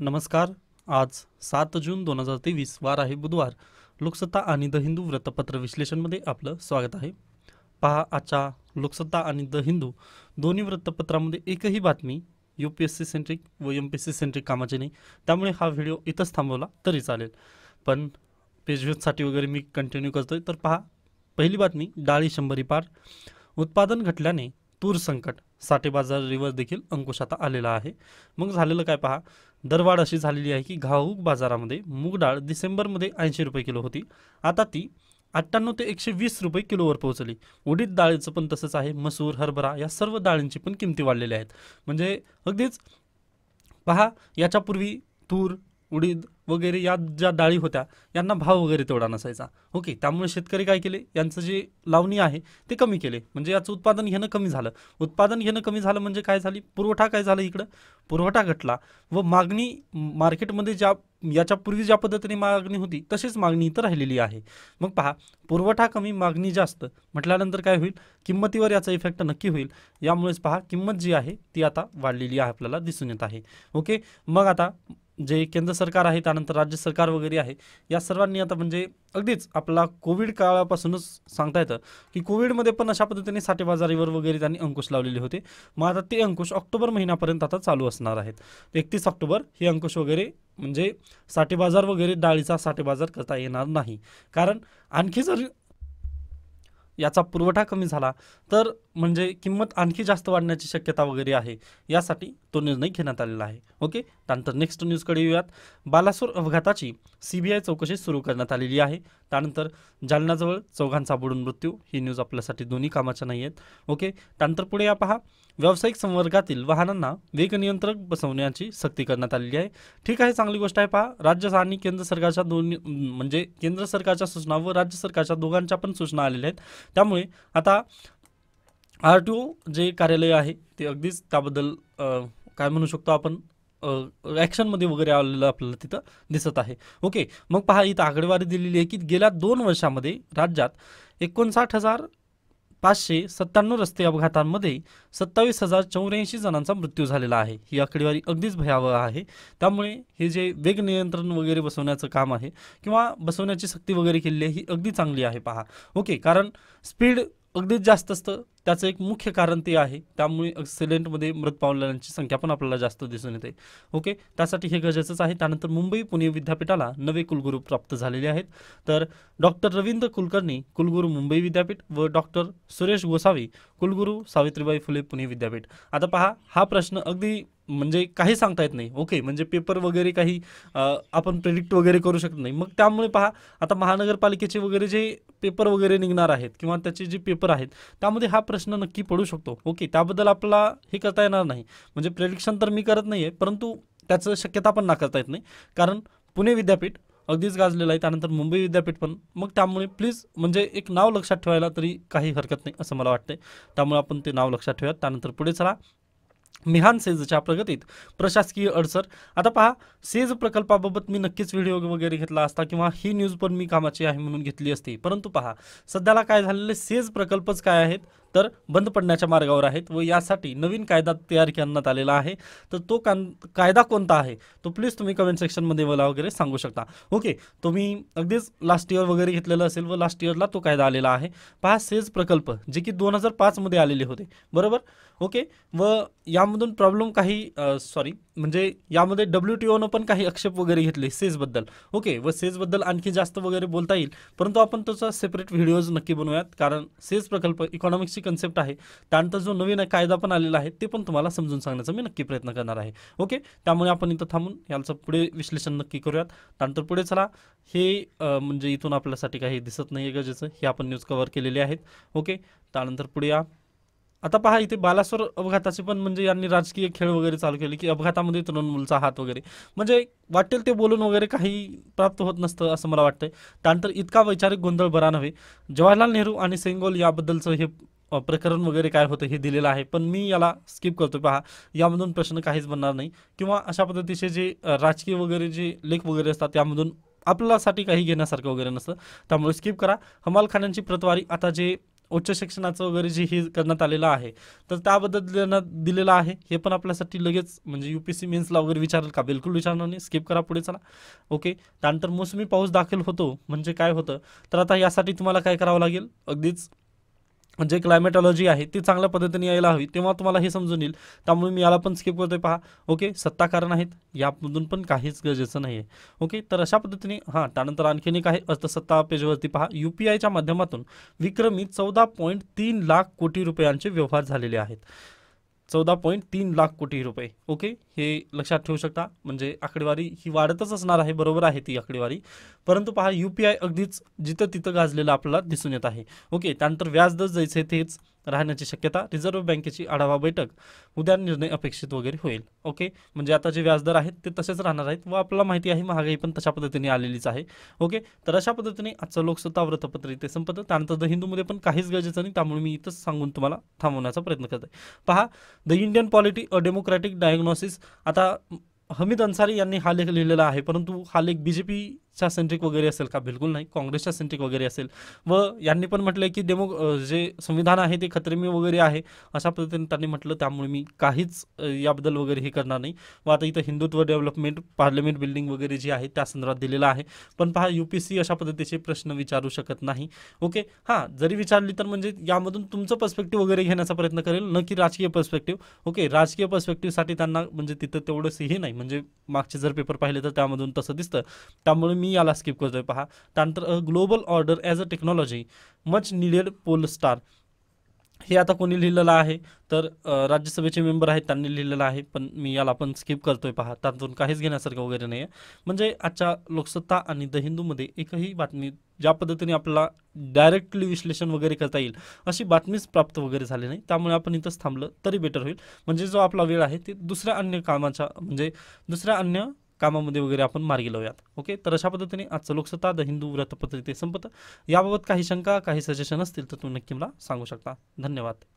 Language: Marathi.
नमस्कार आज सात जून दोन हजार तेवीस वार आहे बुधवार लोकसत्ता आणि द हिंदू वृत्तपत्र विश्लेषणमध्ये आपलं स्वागत आहे पहा आजच्या लोकसत्ता आणि द हिंदू दोन्ही वृत्तपत्रामध्ये एकही बातमी U P S C centric व M P S C centric कामाची नाही त्यामुळे हा व्हिडिओ इथंच थांबवला तरी चालेल पण पेजव्यूजसाठी वगैरे मी कंटिन्यू करतोय तर पहा पहिली बातमी डाळी शंभरी पार उत्पादन घटल्याने तूर संकट साठे बाजार रिवर्स देखील अंकुशात आलेला आहे मग झालेलं काय पहा दरवाढ अशी झालेली आहे की घाऊक बाजारामध्ये मूग डाळ डिसेंबरमध्ये ऐंशी रुपये किलो होती आता ती अठ्ठ्याण्णव ते एकशे वीस रुपये किलोवर पोहोचली उडीद डाळीचं पण तसंच आहे मसूर हरभरा या सर्व डाळींची पण किमती वाढलेल्या आहेत म्हणजे अगदीच पहा याच्यापूर्वी तूर उडीद वगैरे या ज्या डाळी होत्या यांना भाव वगैरे तेवढा नसायचा ओके त्यामुळे शेतकरी काय केले यांचं जे लावणी आहे ते कमी केले म्हणजे याचं उत्पादन घेणं कमी झालं उत्पादन घेणं कमी झालं म्हणजे काय झाली पुरवठा काय झाला इकडं पुरवठा घटला व मागणी मार्केटमध्ये ज्या याच्यापूर्वी ज्या पद्धतीने मागणी होती तशीच मागणी इथं राहिलेली आहे मग पहा पुरवठा कमी मागणी जास्त म्हटल्यानंतर काय होईल किंमतीवर याचा इफेक्ट नक्की होईल यामुळेच पहा किंमत जी आहे ती आता वाढलेली आहे आपल्याला दिसून येत आहे ओके मग आता जे केंद्र सरकार आहे त्यानंतर राज्य सरकार वगैरे आहे या सर्वांनी आता म्हणजे अगदीच आपला कोविड काळापासूनच सांगता येतं की कोविडमध्ये पण अशा पद्धतीने साठेबाजारीवर वगैरे त्यांनी अंकुश लावलेले होते मग आता ते अंकुश ऑक्टोबर महिन्यापर्यंत आता चालू असणार आहेत एकतीस ऑक्टोबर हे अंकुश वगैरे म्हणजे साठेबाजार वगैरे डाळीचा साठेबाजार करता येणार नाही कारण आणखी जर याचा पुरवठा कमी झाला तर म्हणजे किंमत आणखी जास्त वाढण्याची शक्यता वगैरे आहे यासाठी तो निर्णय घेण्यात आलेला आहे ओके त्यानंतर नेक्स्ट न्यूजकडे येऊयात बालासूर अपघाताची सीबीआय चौकशी सुरू करण्यात आलेली आहे त्यानंतर जालनाजवळ चौघांचा बुडून मृत्यू ही न्यूज आपल्यासाठी दोन्ही कामाच्या नाही आहेत ओके त्यानंतर पुढे या पहा व्यावसायिक संवर्गातील वाहनांना वेग नियंत्रक बसवण्याची सक्ती करण्यात आलेली आहे ठीक आहे चांगली गोष्ट आहे पहा राज्य आणि केंद्र सरकारच्या दोन्ही म्हणजे केंद्र सरकारच्या सूचना व राज्य सरकारच्या दोघांच्या पण सूचना आलेल्या आहेत त्यामुळे आता आर टी ओ जे कार्यालय आहे ते अगदीच त्याबद्दल काय म्हणू शकतो आपण ॲक्शनमध्ये वगैरे आलेलं आपल्याला तिथं दिसत आहे ओके मग पहा इथं आकडेवारी दिलेली आहे की गेल्या दोन वर्षामध्ये राज्यात एकोणसाठ हजार पाचशे सत्त्याण्णव रस्ते अपघातांमध्ये सत्तावीस हजार चौऱ्याऐंशी जणांचा मृत्यू झालेला आहे ही आकडेवारी अगदीच भयावह आहे त्यामुळे हे जे वेग नियंत्रण वगैरे बसवण्याचं काम आहे किंवा बसवण्याची सक्ती वगैरे केलेली आहे ही अगदी चांगली आहे पहा ओके कारण स्पीड अगदीच जास्त असतं त्याचं एक मुख्य कारण ते आहे त्यामुळे ॲक्सिडेंटमध्ये मृत पावलेल्यांची संख्या पण आपल्याला जास्त दिसून येते ओके त्यासाठी हे गरजेचंच आहे त्यानंतर मुंबई पुणे विद्यापीठाला नवे कुलगुरू प्राप्त झालेले आहेत तर डॉक्टर रवींद्र कुलकर्णी कुलगुरू मुंबई विद्यापीठ व डॉक्टर सुरेश गोसावी कुलगुरू सावित्रीबाई फुले पुणे विद्यापीठ आता पहा हा प्रश्न अगदी म्हणजे काही सांगता येत नाही ओके म्हणजे पेपर वगैरे काही आपण प्रिडिक्ट वगैरे करू शकत नाही मग त्यामुळे पहा आता महानगरपालिकेचे वगैरे जे पेपर वगैरे निघणार आहेत किंवा त्याचे जे पेपर आहेत त्यामध्ये हा प्रश्न नक्की पडू शकतो ओके त्याबद्दल आपला हे करता येणार नाही म्हणजे प्रेडिक्शन तर मी करत नाही आहे परंतु त्याचं शक्यता पण नाकारता येत नाही कारण पुणे विद्यापीठ अगदीच गाजलेलं आहे त्यानंतर मुंबई विद्यापीठ पण मग त्यामुळे प्लीज म्हणजे एक नाव लक्षात ठेवायला तरी काही हरकत नाही असं मला वाटतं त्यामुळे आपण ते नाव लक्षात ठेवूयात त्यानंतर पुढे चला मिहान सेजच्या प्रगतीत प्रशासकीय अडचण आता पहा सेज प्रकल्पाबाबत मी नक्कीच व्हिडिओ वगैरे घेतला असता किंवा ही न्यूज पण मी कामाची आहे म्हणून घेतली असती परंतु पहा सध्याला काय झालेले सेज प्रकल्पच काय आहेत तर बंद पडण्याच्या मार्गावर आहेत व यासाठी नवीन कायदा तयार करण्यात आलेला आहे तर तो कान कायदा कोणता आहे तो प्लीज तुम्ही कमेंट सेक्शनमध्ये मला वगैरे सांगू शकता ओके तुम्ही अगदीच लास्ट इयर वगैरे घेतलेलं असेल व लास्ट इयरला तो कायदा आलेला आहे पहा सेज प्रकल्प जे की दोन हजार पाचमध्ये आलेले होते बरोबर ओके व यामधून प्रॉब्लेम काही सॉरी म्हणजे यामध्ये डब्ल्यू टी ओनं पण काही आक्षेप वगैरे घेतले सेजबद्दल ओके व सेजबद्दल आणखी जास्त वगैरे बोलता येईल परंतु आपण त्याचा सेपरेट व्हिडिओज नक्की बनवूयात कारण सेज प्रकल्प इकॉनॉमिक्स कन्सेप्ट आहे त्यानंतर जो नवीन कायदा पण आलेला आहे ते पण तुम्हाला समजून सांगण्याचा मी नक्की प्रयत्न करणार आहे ओके त्यामुळे आपण इथं थांबून यांचं पुढे विश्लेषण नक्की करूयात त्यानंतर पुढे चला हे म्हणजे इथून आपल्यासाठी काही दिसत नाही आहे गरजेचं हे आपण न्यूज कव्हर केलेले आहेत ओके त्यानंतर पुढे या आता पहा इथे बालासोर अपघाताचे पण म्हणजे यांनी राजकीय खेळ वगैरे चालू केले की अपघातामध्ये मुलाचा हात वगैरे म्हणजे वाटेल ते बोलून वगैरे काही प्राप्त होत नसतं असं मला वाटतंय त्यानंतर इतका वैचारिक गोंधळ बरा नव्हे जवाहरलाल नेहरू आणि सेंगोल याबद्दलचं हे प्रकरण वगैरे काय होतं हे दिलेलं आहे पण मी याला स्किप करतो पहा यामधून प्रश्न काहीच बनणार नाही किंवा अशा पद्धतीचे जे राजकीय वगैरे जे लेख वगैरे असतात त्यामधून आपल्यासाठी काही घेण्यासारखं वगैरे नसतं त्यामुळे स्किप करा हमाल खान्यांची प्रतवारी आता जे उच्च शिक्षणाचं वगैरे जे हे करण्यात आलेलं आहे तर त्याबद्दल देण्यात दिलेलं आहे हे पण आपल्यासाठी लगेच म्हणजे यू पी सी मेन्सला वगैरे विचारेल का बिलकुल विचारणार नाही स्किप करा पुढे चला ओके त्यानंतर मोसमी पाऊस दाखल होतो म्हणजे काय होतं तर आता यासाठी तुम्हाला काय करावं लागेल अगदीच जे क्लायमेटॉलॉजी आहे ती चांगल्या पद्धतीने यायला हवी तेव्हा तुम्हाला हे समजून येईल त्यामुळे मी याला पण स्किप करते पहा ओके सत्ता कारण आहेत यामधून पण काहीच गरजेचं नाही आहे ओके तर अशा पद्धतीने हां त्यानंतर आणखीन एक आहे अर्थसत्ता पेजवरती पहा यू पी आयच्या माध्यमातून विक्रमी चौदा पॉईंट तीन लाख कोटी रुपयांचे व्यवहार झालेले आहेत चौदा पॉईंट तीन लाख कोटी रुपये ओके हे लक्षात ठेवू शकता म्हणजे आकडेवारी ही वाढतच असणार आहे बरोबर आहे ती आकडेवारी परंतु पहा यू पी आय अगदीच जिथं तिथं गाजलेलं आपल्याला दिसून येत आहे ओके त्यानंतर व्याजदर जायचं तेच राहण्याची शक्यता रिझर्व्ह बँकेची आढावा बैठक उद्या निर्णय अपेक्षित वगैरे होईल ओके म्हणजे आता जे व्याजदर आहेत ते तसेच राहणार आहेत व आपल्याला माहिती आहे महागाई पण तशा पद्धतीने आलेलीच आहे ओके तर अशा पद्धतीने आजचं लोकसत्ता वृत्तपत्र इथे संपतं त्यानंतर द हिंदूमध्ये पण काहीच गरजेचं नाही त्यामुळे मी इथंच सांगून तुम्हाला थांबवण्याचा प्रयत्न करत आहे पहा the Indian polity a democratic diagnosis आता हमीद अन्सारी यांनी हा लेख लिहिलेला आहे परंतु हा लेख बी जे पी च्या सेंट्रिक वगैरे असेल का बिलकुल नाही काँग्रेसच्या सेंट्रिक वगैरे असेल व यांनी पण म्हटलंय की डेमो जे संविधान आहे ते खतरेमी वगैरे आहे अशा पद्धतीने त्यांनी म्हटलं त्यामुळे मी काहीच याबद्दल वगैरे हे करणार नाही व आता इथं हिंदुत्व डेव्हलपमेंट पार्लमेंट बिल्डिंग वगैरे जी आहे त्या संदर्भात दिलेला आहे पण पहा यू पी सी अशा पद्धतीचे प्रश्न विचारू शकत नाही ओके हां जरी विचारली तर म्हणजे यामधून तुमचं पर्स्पेक्टिव्ह वगैरे घेण्याचा प्रयत्न करेल न की राजकीय पर्स्पेक्टिव्ह ओके राजकीय पर्स्पेक्टिव्हसाठी त्यांना म्हणजे तिथं तेवढंच हे नाही म्हणजे मागचे जर पेपर पाहिले तर त्यामधून तसं दिसतं त्यामुळे मी याला स्किप करतोय पहा त्यानंतर a global order as a technology much needed pole star हे आता कोणी लिहिलेलं आहे तर राज्यसभेचे मेंबर आहेत त्यांनी लिहिलेलं आहे पण मी याला आपण स्किप करतोय पहा त्यातून काहीच घेण्यासारखं वगैरे नाही आहे म्हणजे आजच्या लोकसत्ता आणि द हिंदूमध्ये एकही बातमी ज्या पद्धतीने आपल्याला डायरेक्टली विश्लेषण वगैरे करता येईल अशी बातमीच प्राप्त वगैरे झाली नाही त्यामुळे आपण इथंच थांबलं तरी बेटर होईल म्हणजे जो आपला वेळ आहे ते दुसऱ्या अन्य कामाच्या म्हणजे दुसऱ्या अन्य कामामध्ये वगैरे आपण मार्गी लावूयात ओके तर अशा पद्धतीने आजचं लोकसत्ता द हिंदू वृत्तपत्र ते संपत याबाबत काही शंका काही सजेशन असतील तर तुम्ही नक्की मला सांगू शकता धन्यवाद